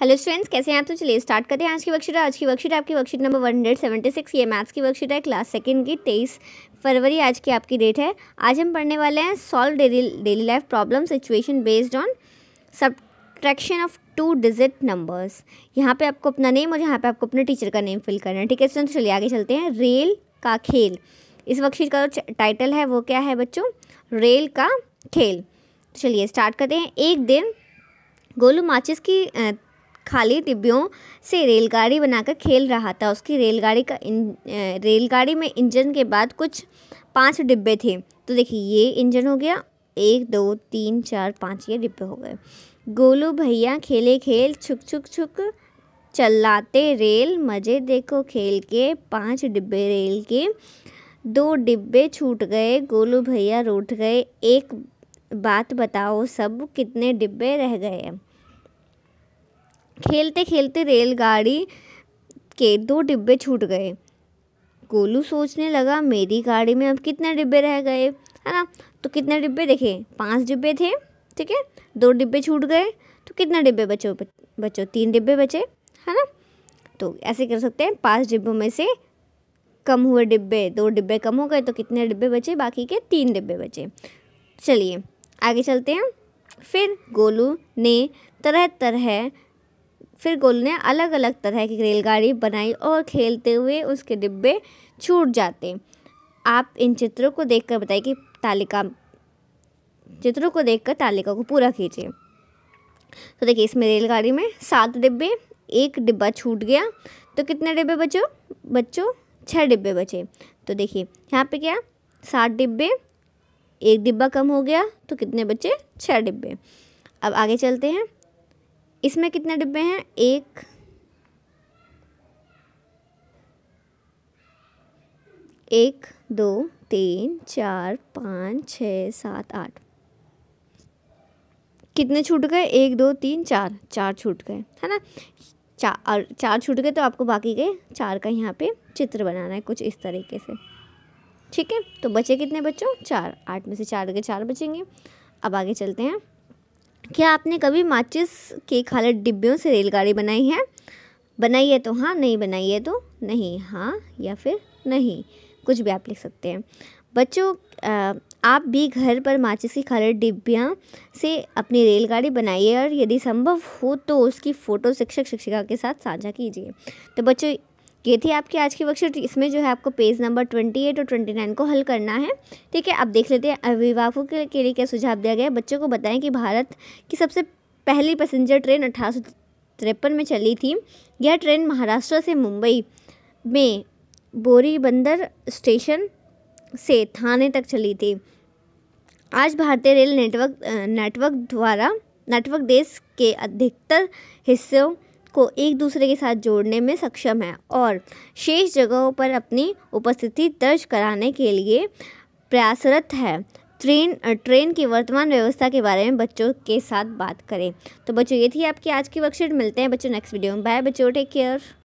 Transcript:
hello students कैसे हैं आप तो चलिए स्टार्ट करते हैं आज की वर्कशीट आज की वर्कशीट आपकी worksheet number one hundred seventy six ये मैथ्स की वर्कशीट है क्लास सेकंड की तेईस फरवरी आज की आपकी डेट है आज हम पढ़ने वाले हैं solve daily daily life problem situation based on subtraction of two digit numbers यहाँ पर आपको अपना नेम और यहाँ पर आपको अपने टीचर का नेम फिल करना है ठीक है स्टूडेंट्स चलिए आगे चलते हैं रेल का खेल इस वर्कशीट का जो टाइटल है वो क्या है बच्चों रेल का खेल चलिए स्टार्ट करते हैं एक दिन गोलू माचिस की खाली डिब्बियों से रेलगाड़ी बनाकर खेल रहा था उसकी रेलगाड़ी का इन रेलगाड़ी में इंजन के बाद कुछ पांच डिब्बे थे तो देखिए ये इंजन हो गया एक दो तीन चार पाँच ये डिब्बे हो गए गोलू भैया खेले खेल छुक छुक छुक चलाते रेल मज़े देखो खेल के पांच डिब्बे रेल के दो डिब्बे छूट गए गोलू भैया रूठ गए एक बात बताओ सब कितने डिब्बे रह गए खेलते खेलते रेलगाड़ी के दो डिब्बे छूट गए गोलू सोचने लगा मेरी गाड़ी में अब कितने डिब्बे रह गए है ना तो कितने डिब्बे देखे पांच डिब्बे थे ठीक है दो डिब्बे छूट गए तो कितने डिब्बे बचो बचो तीन डिब्बे बचे है ना तो ऐसे कर सकते हैं पांच डिब्बों में से कम हुए डिब्बे दो डिब्बे कम हो गए तो कितने डिब्बे बचे बाकी के तीन डिब्बे बचे चलिए आगे चलते हैं फिर गोलू ने तरह तरह फिर गोलू ने अलग अलग तरह की रेलगाड़ी बनाई और खेलते हुए उसके डिब्बे छूट जाते आप इन चित्रों को देखकर बताइए कि तालिका चित्रों को देखकर तालिका को पूरा कीजिए तो देखिए इसमें रेलगाड़ी में सात डिब्बे एक डिब्बा छूट गया तो कितने डिब्बे बचो बच्चों छः डिब्बे बचे तो देखिए यहाँ पे क्या सात डिब्बे एक डिब्बा कम हो गया तो कितने बचे छः डिब्बे अब आगे चलते हैं इसमें कितने डिब्बे हैं एक एक दो तीन चार पाँच छ सात आठ कितने छूट गए एक दो तीन चार चार छूट गए है ना चार चार छूट गए तो आपको बाकी के चार का यहाँ पे चित्र बनाना है कुछ इस तरीके से ठीक है तो बचे कितने बच्चों चार आठ में से चार के चार बचेंगे अब आगे चलते हैं क्या आपने कभी माचिस के खाली डिब्बियों से रेलगाड़ी बनाई है बनाई है तो हाँ नहीं बनाई है तो नहीं हाँ या फिर नहीं कुछ भी आप लिख सकते हैं बच्चों आप भी घर पर माचिस की खाले डिब्बियाँ से अपनी रेलगाड़ी बनाइए और यदि संभव हो तो उसकी फ़ोटो शिक्षक शिक्षिका के साथ साझा कीजिए तो बच्चों ये थी आपकी आज की वर्कशीट इसमें जो है आपको पेज नंबर ट्वेंटी एट और ट्वेंटी नाइन को हल करना है ठीक है अब देख लेते हैं अभिभावकों के, के लिए क्या सुझाव दिया गया है बच्चों को बताएं कि भारत की सबसे पहली पैसेंजर ट्रेन अठारह में चली थी यह ट्रेन महाराष्ट्र से मुंबई में बोरी बंदर स्टेशन से थाने तक चली थी आज भारतीय रेल नेटवर्क नेटवर्क द्वारा नेटवर्क देश के अधिकतर हिस्सों को एक दूसरे के साथ जोड़ने में सक्षम है और शेष जगहों पर अपनी उपस्थिति दर्ज कराने के लिए प्रयासरत है ट्रेन ट्रेन की वर्तमान व्यवस्था के बारे में बच्चों के साथ बात करें तो बच्चों ये थी आपकी आज की वर्कशीट मिलते हैं बच्चों नेक्स्ट वीडियो में बाय बच्चों टेक केयर